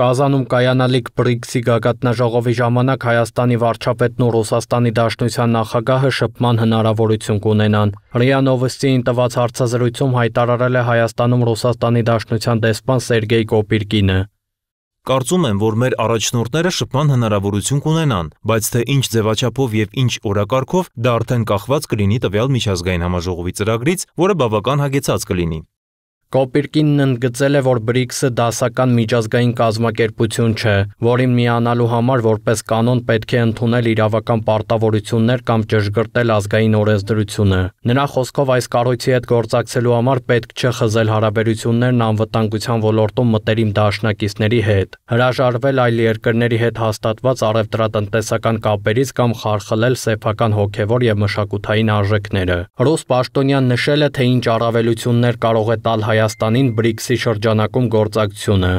Կազանում կայանալիք BRICS-ի գագաթնաժողովի ժամանակ Հայաստանի վարչապետն ու Ռուսաստանի Դաշնության նախագահը շփման հնարավորություն կունենան։ ՌԻԱ Նովոստիին տված հարցազրույցում հայտարարել է Հայաստանում Ռուսաստանի Դաշնության դեսպան Սերգեյ Կոպիրկինը։ Կարծում եմ, որ մեր առաջնորդները շփման հնարավորություն կունենան, բայց թե ինչ ձևաչափով եւ ինչ օրակարգով դա արդեն կախված կլինի տվյալ միջազգային համաժողովի ծրագրից, որը բավական հագեցած կլինի։ Կոպիրկինն ընդգծել է, որ BRICS-ը դասական միջազգային կազմակերպություն չէ, որին միանալու համար որպես կանոն պետք է ընդունել իրավական պարտավորություններ կամ ճշգրտել ազգային օրենսդրությունը։ Նրա խոսքով այս կառույցի հետ գործակցելու համար պետք չէ խզել հարաբերություններն անվտանգության ոլորտում մտերիմ դաշնակիցների հետ, հրաժարվել այլ երկրների հետ հաստատված առևտրատնտեսական կապերից կամ խարխլել սեփական հոգևոր եւ մշակութային արժեքները։ Ռուս Պաշտոնյան նշել է, թե ինչ առավելություններ կարող է տալ հայ Հայաստանին BRICS-ի շրջանակում գործակցությունը։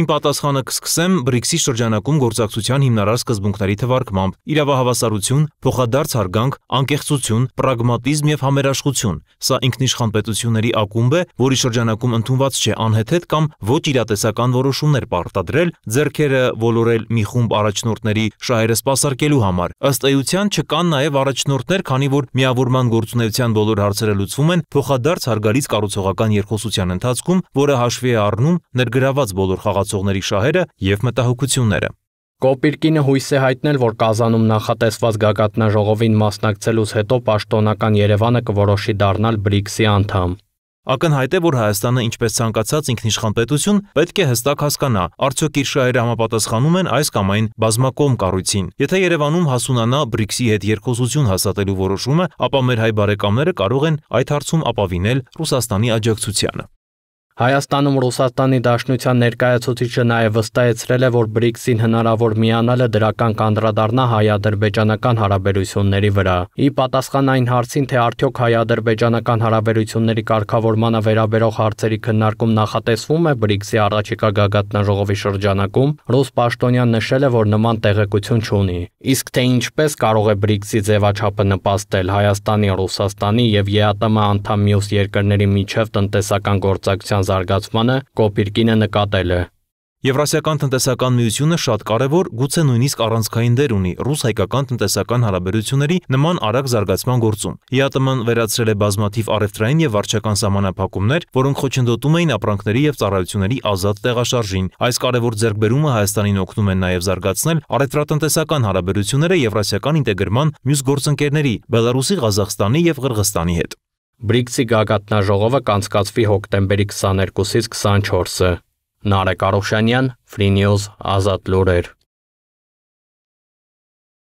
Իմ պատասխանը կսկսեմ BRICS-ի շրջանակում գործակցության հիմնարար սկզբունքների թվարկմամբ՝ իրավահավասարություն, փոխադարձ հարգանք, անկեղծություն, պրագմատիզմ եւ համերաշխություն։ Սա ինքնիշխան պետությունների ակումբ է, որի շրջանակում ընդունված չէ անհեթեթ կամ ոչ իրատեսական որոշումներ պարտադրել, ձեռքերը ոլորել մի խումբ առաջնորդների շահերը սպասարկելու համար։ Ըստ էության չկան նաեւ առաջնորդներ, քանի որ միավորման գործունեության բոլոր հարցերը լուծվում են փոխադարձ հարգալից կառուցողական երկխոսության ընթացքում, որը հաշվի է առնում ներգրաված բոլոր խաղ խաղացողների շահերը եւ մտահոգությունները։ Կոպիրկինը հույս է հայտնել, որ Կազանում նախատեսված գագաթնաժողովին մասնակցելուց հետո պաշտոնական Երևանը կորոշի դառնալ BRICS-ի անդամ։ Ակնհայտ է, որ Հայաստանը ինչպես ցանկացած ինքնիշխան պետություն պետք է հստակ հասկանա, արդյոք իր շահերը համապատասխանում են այս կամ այն բազմակողմ կառույցին։ Եթե Երևանում հասունանա BRICS-ի հետ երկխոսություն հասատելու որոշումը, ապա մեր հայ բարեկամները կարող են այդ հարցում ապավինել Ռուսաստանի աջակցությանը։ Հայաստանում Ռուսաստանի Դաշնության ներկայացուցիչը նաև վստահեցրել է, որ BRICS-ին հնարավոր միանալը դրական կանդրադառնա հայ-ադրբեջանական հարաբերությունների վրա։ Ի պատասխան այն հարցին, թե արդյոք հայ-ադրբեջանական հարաբերությունների կարգավորմանը վերաբերող հարցերի քննարկում նախատեսվում է BRICS-ի առաջիկա գագաթնաժողովի շրջանակում, ռուս պաշտոնյան նշել է, որ նման տեղեկություն չունի։ Իսկ թե ինչպես կարող է BRICS-ի ձևաչափը նպաստել Հայաստանի, Ռուսաստանի եւ ԵԱՏՄ անդամ մյուս երկրների միջև տնտեսական գործակցության զարգացմանը Կոպիրկինը նկատել է. Եվրասիական տնտեսական միությունը շատ կարևոր, գուցե նույնիսկ առանցքային դեր ունի ռուս-հայկական տնտեսական հարաբերությունների նման արագ զարգացման գործում։ ԵԱՏՄ-ն վերացրել է բազմաթիվ առևտրային եւ վարչական սահմանափակումներ, որոնք խոչընդոտում էին ապրանքների եւ ծառայությունների ազատ տեղաշարժին։ Այս կարևոր ձեռքբերումը Հայաստանին օգնում է նաեւ զարգացնել առևտրատնտեսական հարաբերությունները եվրասիական ինտեգրման մյուս գործընկերների՝ Բելարուսի, Ղազախստանի եւ Qirgizstani հետ։ BRICS-ի գագաթնաժողովը կանցկացվի հոկտեմբերի 22-ից 24-ը։ Նարեկ Արուշանյան, Free News, Ազատ լուրեր։